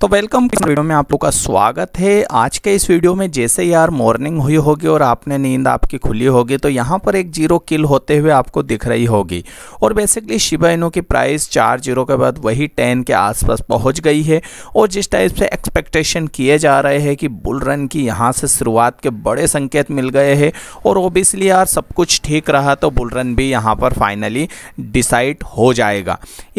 तो वेलकम इस वीडियो में आप लोग का स्वागत है आज के इस वीडियो में जैसे यार मॉर्निंग हुई होगी और आपने नींद आपकी खुली होगी तो यहाँ पर एक जीरो किल होते हुए आपको दिख रही होगी और बेसिकली शिवा इनो की प्राइस चार जीरो के बाद वही टेन के आसपास पहुँच गई है और जिस टाइप से एक्सपेक्टेशन किए जा रहे हैं कि बुल रन की यहाँ से शुरुआत के बड़े संकेत मिल गए हैं और ओबियसली यार सब कुछ ठीक रहा तो बुल रन भी यहाँ पर फाइनली डिसाइड हो जाएगा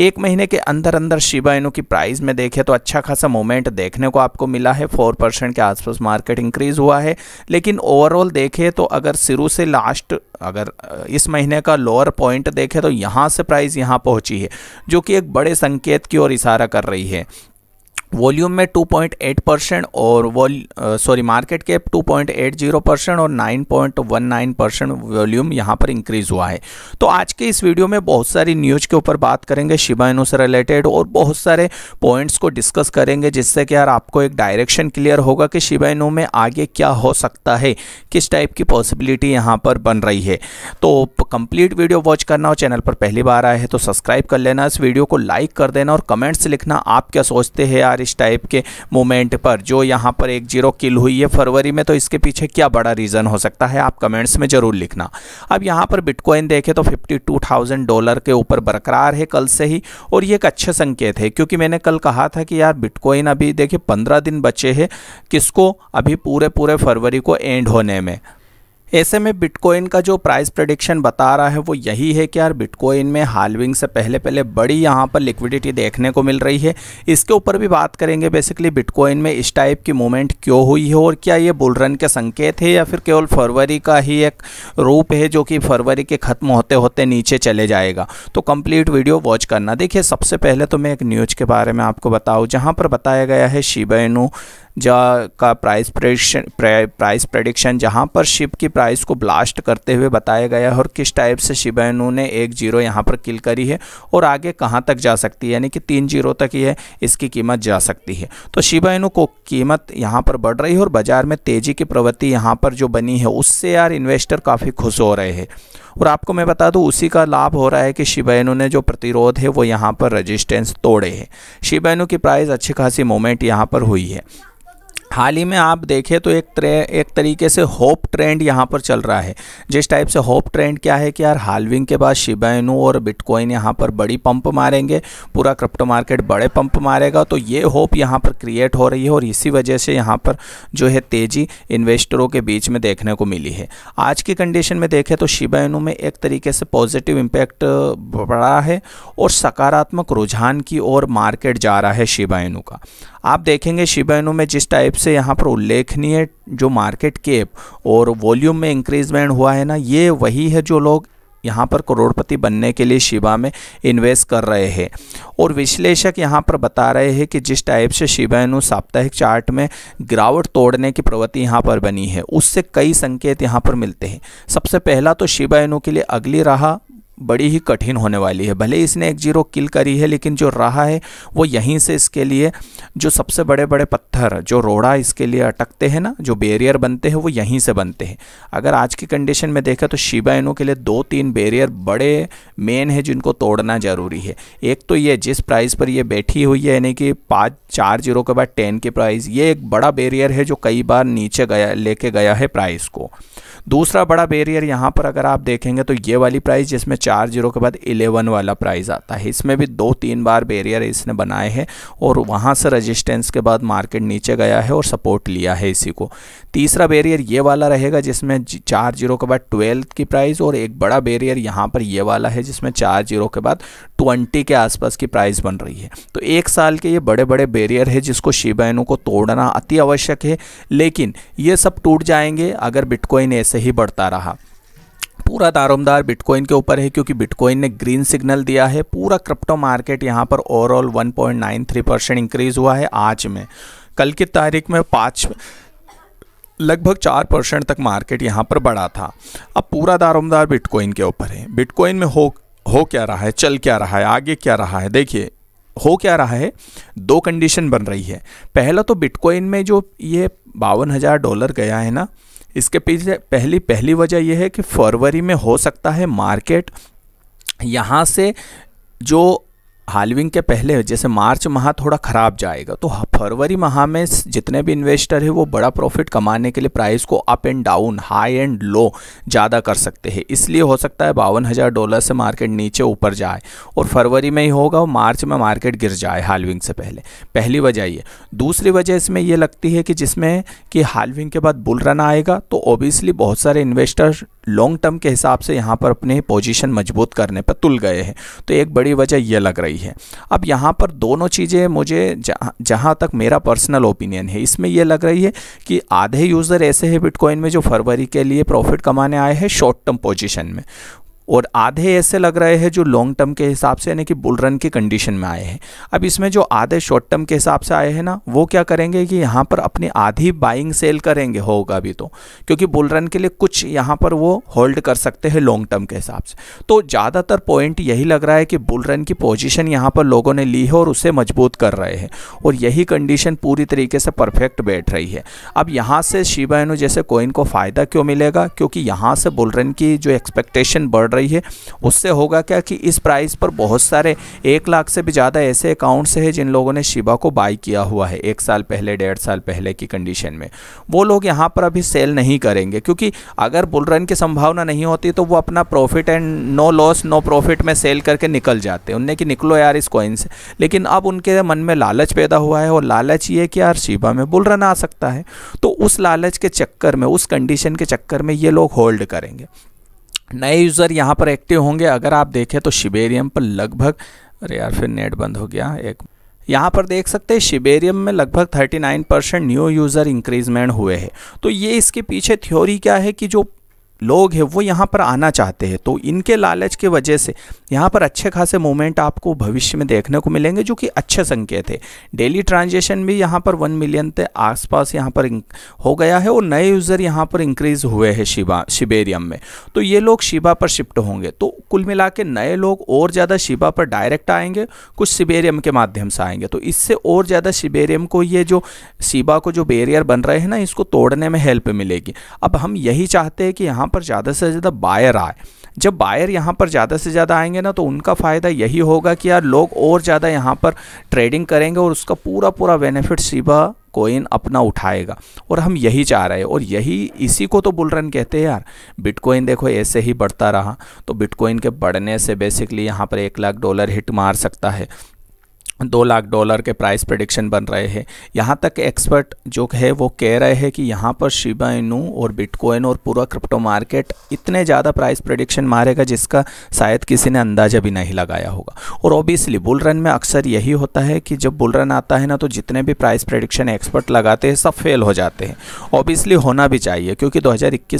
एक महीने के अंदर अंदर शिवा इनो की प्राइस में देखें तो अच्छा खासा सा मोमेंट देखने को आपको मिला है फोर परसेंट के आसपास मार्केट इंक्रीज हुआ है लेकिन ओवरऑल देखें तो अगर शुरू से लास्ट अगर इस महीने का लोअर पॉइंट देखें तो यहाँ से प्राइस यहाँ पहुँची है जो कि एक बड़े संकेत की ओर इशारा कर रही है वॉल्यूम में 2.8 परसेंट और vol sorry market cap 2.80 percent और 9.19 परसेंट वॉल्यूम यहाँ पर इंक्रीज हुआ है तो आज के इस वीडियो में बहुत सारी न्यूज़ के ऊपर बात करेंगे शिबा इनू से रिलेटेड और बहुत सारे पॉइंट्स को डिस्कस करेंगे जिससे कि यार आपको एक डायरेक्शन क्लियर होगा कि शिबा इनू में आगे क्या हो सकता है किस टाइप की पॉसिबिलिटी यहाँ पर बन रही है तो कंप्लीट वीडियो वॉच करना और चैनल पर पहली बार आया है तो सब्सक्राइब कर लेना इस वीडियो को लाइक कर देना और कमेंट्स लिखना आप क्या सोचते हैं यार चार इस टाइप के मोमेंट पर जो यहाँ पर एक जीरो किल हुई है फरवरी में तो इसके पीछे क्या बड़ा रीज़न हो सकता है आप कमेंट्स में ज़रूर लिखना अब यहाँ पर बिटकॉइन देखें तो फिफ्टी डॉलर के ऊपर बरकरार है कल से ही और ये एक अच्छे संकेत है क्योंकि मैंने कल कहा था कि यार बिटकॉइन अभी देखिए पंद्रह दिन बचे हैं किसको अभी पूरे पूरे फरवरी को एंड होने में ऐसे में बिटकॉइन का जो प्राइस प्रडिक्शन बता रहा है वो यही है कि यार बिटकॉइन में हालविंग से पहले पहले बड़ी यहाँ पर लिक्विडिटी देखने को मिल रही है इसके ऊपर भी बात करेंगे बेसिकली बिटकॉइन में इस टाइप की मूवमेंट क्यों हुई है और क्या ये बुलरन के संकेत है या फिर केवल फरवरी का ही एक रूप है जो कि फरवरी के ख़त्म होते होते नीचे चले जाएगा तो कम्प्लीट वीडियो वॉच करना देखिए सबसे पहले तो मैं एक न्यूज़ के बारे में आपको बताऊँ जहाँ पर बताया गया है शिबैनू जा का प्राइस प्रडिक्शन प्राइस प्रडिक्शन जहाँ पर शिप की प्राइस को ब्लास्ट करते हुए बताया गया है और किस टाइप से शिबैनु ने एक जीरो यहाँ पर किल करी है और आगे कहाँ तक जा सकती है यानी कि तीन जीरो तक ही है इसकी कीमत जा सकती है तो शिबैनु को कीमत यहाँ पर बढ़ रही है और बाज़ार में तेज़ी की प्रवृत्ति यहाँ पर जो बनी है उससे यार इन्वेस्टर काफ़ी खुश हो रहे हैं और आपको मैं बता दूं उसी का लाभ हो रहा है कि शिबैनु ने जो प्रतिरोध है वो यहाँ पर रजिस्टेंस तोड़े हैं शिबैनु की प्राइस अच्छी खासी मोमेंट यहाँ पर हुई है हाल ही में आप देखें तो एक एक तरीके से होप ट्रेंड यहाँ पर चल रहा है जिस टाइप से होप ट्रेंड क्या है कि यार हालविंग के बाद शिबाइनू और बिटकॉइन यहाँ पर बड़ी पंप मारेंगे पूरा क्रिप्टो मार्केट बड़े पंप मारेगा तो ये होप यहाँ पर क्रिएट हो रही है और इसी वजह से यहाँ पर जो है तेज़ी इन्वेस्टरों के बीच में देखने को मिली है आज की कंडीशन में देखें तो शिबाइनू में एक तरीके से पॉजिटिव इम्पैक्ट बढ़ा है और सकारात्मक रुझान की ओर मार्केट जा रहा है शिबाइनू का आप देखेंगे शिबाइनो में जिस टाइप से यहाँ पर उल्लेखनीय जो मार्केट केप और वॉल्यूम में इंक्रीजमेंट हुआ है ना ये वही है जो लोग यहाँ पर करोड़पति बनने के लिए शिबा में इन्वेस्ट कर रहे हैं और विश्लेषक यहाँ पर बता रहे हैं कि जिस टाइप से शिबैनु साप्ताहिक चार्ट में गिरावट तोड़ने की प्रवृत्ति यहाँ पर बनी है उससे कई संकेत यहाँ पर मिलते हैं सबसे पहला तो शिबैनु के लिए अगली राह बड़ी ही कठिन होने वाली है भले इसने एक जीरो किल करी है लेकिन जो रहा है वो यहीं से इसके लिए जो सबसे बड़े बड़े पत्थर जो रोड़ा इसके लिए अटकते हैं ना जो बैरियर बनते हैं वो यहीं से बनते हैं अगर आज की कंडीशन में देखा तो शिबा इनों के लिए दो तीन बैरियर बड़े मेन है जिनको तोड़ना ज़रूरी है एक तो ये जिस प्राइस पर यह बैठी हुई है यानी कि पाँच चार जीरो के बाद टेन के प्राइस ये एक बड़ा बैरियर है जो कई बार नीचे गया लेके गया है प्राइस को दूसरा बड़ा बेरियर यहाँ पर अगर आप देखेंगे तो ये वाली प्राइस जिसमें चार जीरो के बाद इलेवन वाला प्राइस आता है इसमें भी दो तीन बार बेरियर इसने बनाए हैं और वहाँ से रजिस्टेंस के बाद मार्केट नीचे गया है और सपोर्ट लिया है इसी को तीसरा बेरियर ये वाला रहेगा जिसमें चार जीरो के बाद ट्वेल्थ की प्राइस और एक बड़ा बेरियर यहाँ पर ये वाला है जिसमें चार जीरो के बाद ट्वेंटी के आसपास की प्राइस बन रही है तो एक साल के ये बड़े बड़े बेरियर है जिसको शिबैनों को तोड़ना अति आवश्यक है लेकिन ये सब टूट जाएंगे अगर बिटकॉइन ऐसे से ही बढ़ता रहा पूरा दारोमदार बिटकॉइन के ऊपर है क्योंकि बिटकॉइन ने ग्रीन सिग्नल दिया है पूरा क्रिप्टो मार्केट यहाँ पर ओवरऑल 1.93 परसेंट इंक्रीज हुआ है आज में कल की तारीख में पाँच लगभग चार परसेंट तक मार्केट यहाँ पर बढ़ा था अब पूरा दारोमदार बिटकॉइन के ऊपर है बिटकॉइन में हो हो क्या रहा है चल क्या रहा है आगे क्या रहा है देखिए हो क्या रहा है दो कंडीशन बन रही है पहला तो बिटकॉइन में जो ये बावन हज़ार डॉलर गया है ना इसके पीछे पहली पहली वजह यह है कि फरवरी में हो सकता है मार्केट यहाँ से जो हालविंग के पहले जैसे मार्च माह थोड़ा ख़राब जाएगा तो फरवरी माह में जितने भी इन्वेस्टर है वो बड़ा प्रॉफिट कमाने के लिए प्राइस को up and down high and low ज़्यादा कर सकते हैं इसलिए हो सकता है बावन हज़ार डॉलर से मार्केट नीचे ऊपर जाए और फरवरी में ही होगा और मार्च में मार्केट गिर जाए हालविंग से पहले पहली वजह ये दूसरी वजह इसमें यह लगती है कि जिसमें कि हालविंग के बाद बुल रन आएगा तो ओबियसली बहुत सारे इन्वेस्टर लॉन्ग टर्म के हिसाब से यहाँ पर अपने पोजीशन मजबूत करने पर तुल गए हैं तो एक बड़ी वजह यह लग रही है अब यहाँ पर दोनों चीज़ें मुझे जहाँ जहाँ तक मेरा पर्सनल ओपिनियन है इसमें यह लग रही है कि आधे यूज़र ऐसे हैं बिटकॉइन में जो फरवरी के लिए प्रॉफिट कमाने आए हैं शॉर्ट टर्म पोजिशन में और आधे ऐसे लग रहे हैं जो लॉन्ग टर्म के हिसाब से यानी कि बुल रन की कंडीशन में आए हैं अब इसमें जो आधे शॉर्ट टर्म के हिसाब से आए हैं ना वो क्या करेंगे कि यहाँ पर अपनी आधी बाइंग सेल करेंगे होगा अभी तो क्योंकि बुल रन के लिए कुछ यहाँ पर वो होल्ड कर सकते हैं लॉन्ग टर्म के हिसाब से तो ज़्यादातर पॉइंट यही लग रहा है कि बुल रन की पोजिशन यहाँ पर लोगों ने ली है और उसे मजबूत कर रहे हैं और यही कंडीशन पूरी तरीके से परफेक्ट बैठ रही है अब यहाँ से शिबाइनो जैसे कोइन को फ़ायदा क्यों मिलेगा क्योंकि यहाँ से बुल रन की जो एक्सपेक्टेशन बढ़ रही है उससे होगा क्या कि इस प्राइस पर बहुत सारे एक लाख से भी ज़्यादा ऐसे अकाउंट्स हैं जिन लोगों ने शिबा को बाई किया हुआ है एक साल पहले डेढ़ साल पहले की कंडीशन में वो लोग यहाँ पर अभी सेल नहीं करेंगे क्योंकि अगर बुल रन की संभावना नहीं होती तो वो अपना profit and no loss no profit में सेल करके निकल जाते उनने कि निकलो यार इस कॉइन से लेकिन अब उनके मन में लालच पैदा हुआ है और लालच ये कि यार शिबा में बुल रन आ सकता है तो उस लालच के चक्कर में उस कंडीशन के चक्कर में ये लोग होल्ड करेंगे नए यूज़र यहाँ पर एक्टिव होंगे अगर आप देखें तो शिबेरियम पर लगभग अरे यार फिर नेट बंद हो गया एक यहाँ पर देख सकते हैं शिबेरियम में लगभग 39 परसेंट न्यू यूज़र इंक्रीजमेंट हुए हैं तो ये इसके पीछे थ्योरी क्या है कि जो लोग हैं वो यहाँ पर आना चाहते हैं तो इनके लालच के वजह से यहाँ पर अच्छे खासे मूवमेंट आपको भविष्य में देखने को मिलेंगे जो कि अच्छे संकेत है डेली ट्रांजेक्शन भी यहाँ पर वन मिलियन के आसपास यहाँ पर हो गया है और नए यूज़र यहाँ पर इंक्रीज हुए हैं शिबा शिबेरियम में तो ये लोग शिबा पर शिफ्ट होंगे तो कुल मिला के नए लोग और ज़्यादा शिबा पर डायरेक्ट आएंगे कुछ शिबेरियम के माध्यम से आएंगे तो इससे और ज़्यादा शिबेरियम को ये जो शिबा को जो बेरियर बन रहे हैं ना इसको तोड़ने में हेल्प मिलेगी अब हम यही चाहते हैं कि यहाँ यहाँ पर ज़्यादा से ज़्यादा बायर आए जब बायर यहाँ पर ज़्यादा से ज़्यादा आएंगे ना तो उनका फ़ायदा यही होगा कि यार लोग और ज़्यादा यहाँ पर ट्रेडिंग करेंगे और उसका पूरा पूरा बेनिफिट सीबा कोइन अपना उठाएगा और हम यही चाह रहे हैं और यही इसी को तो बुलरन कहते हैं यार बिटकॉइन देखो ऐसे ही बढ़ता रहा तो बिटकॉइन के बढ़ने से बेसिकली यहाँ पर एक लाख डॉलर हिट मार सकता है दो लाख डॉलर के प्राइस प्रडिक्शन बन रहे हैं यहाँ तक एक्सपर्ट जो है वो कह रहे हैं कि यहाँ पर शिबा इनू और बिटकॉइन और पूरा क्रिप्टो मार्केट इतने ज़्यादा प्राइस प्रडिक्शन मारेगा जिसका शायद किसी ने अंदाज़ा भी नहीं लगाया होगा और ओबियसली बुल रन में अक्सर यही होता है कि जब बुल रन आता है ना तो जितने भी प्राइस प्रडिक्शन एक्सपर्ट लगाते हैं सब फेल हो जाते हैं ओबियसली होना भी चाहिए क्योंकि दो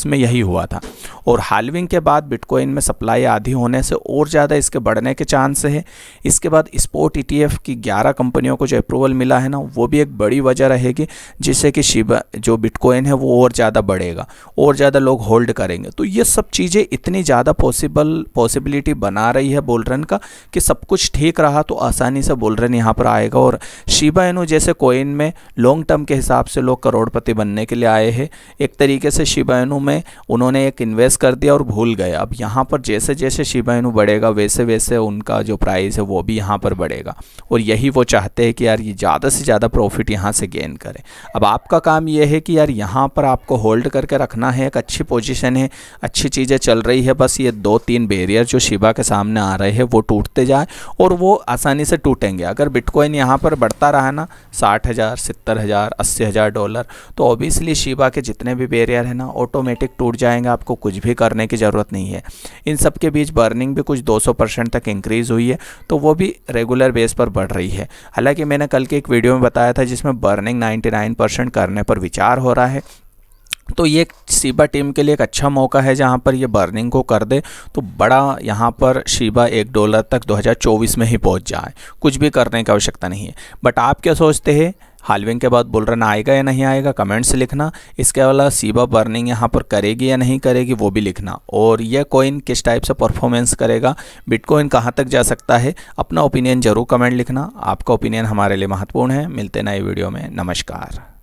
में यही हुआ था और हालविंग के बाद बिटकॉइन में सप्लाई आधी होने से और ज़्यादा इसके बढ़ने के चांस है इसके बाद स्पोर्ट ई e की 11 कंपनियों को जो अप्रूवल मिला है ना वो भी एक बड़ी वजह रहेगी जिससे कि शिबा जो बिटकॉइन है वो और ज़्यादा बढ़ेगा और ज़्यादा लोग होल्ड करेंगे तो ये सब चीज़ें इतनी ज़्यादा पॉसिबल पॉसिबिलिटी बना रही है बोलरन का कि सब कुछ ठीक रहा तो आसानी से बोलरन यहाँ पर आएगा और शिबा एनु जैसे कोइन में लॉन्ग टर्म के हिसाब से लोग करोड़पति बनने के लिए आए हैं एक तरीके से शिबाइनू में उन्होंने एक इन्वेस्ट कर दिया और भूल गए अब यहाँ पर जैसे जैसे शिबाइनू बढ़ेगा वैसे वैसे उनका जो प्राइस है वो भी यहाँ पर बढ़ेगा और और यही वो चाहते हैं कि यार ये ज़्यादा से ज़्यादा प्रॉफिट यहाँ से गेन करें अब आपका काम ये है कि यार यहाँ पर आपको होल्ड करके रखना है एक अच्छी पोजिशन है अच्छी चीज़ें चल रही है बस ये दो तीन बेरियर जो शिबा के सामने आ रहे हैं वो टूटते जाए और वो आसानी से टूटेंगे अगर बिटकॉइन यहाँ पर बढ़ता रहा ना साठ हज़ार सत्तर हज़ार अस्सी हज़ार डॉलर तो ऑब्वियसली शिबा के जितने भी बेरियर हैं ना ऑटोमेटिक टूट जाएंगे आपको कुछ भी करने की ज़रूरत नहीं है इन सब के बीच बर्निंग भी कुछ 200 परसेंट तक इंक्रीज़ हुई है तो वो भी रेगुलर बेस पर बढ़ बढ़ रही है हालांकि मैंने कल के एक वीडियो में बताया था जिसमें बर्निंग 99% परसेंट करने पर विचार हो रहा है तो ये शिबा टीम के लिए एक अच्छा मौका है जहाँ पर ये बर्निंग को कर दे तो बड़ा यहाँ पर शिबा एक डॉलर तक 2024 में ही पहुँच जाए कुछ भी करने की आवश्यकता नहीं है बट आप क्या सोचते हैं हालविंग के बाद बुलरन आएगा या नहीं आएगा कमेंट्स लिखना इसके अलावा सीबा बर्निंग यहाँ पर करेगी या नहीं करेगी वो भी लिखना और यह कॉइन किस टाइप से परफॉर्मेंस करेगा बिटकॉइन कहाँ तक जा सकता है अपना ओपिनियन जरूर कमेंट लिखना आपका ओपिनियन हमारे लिए महत्वपूर्ण है मिलते नए वीडियो में नमस्कार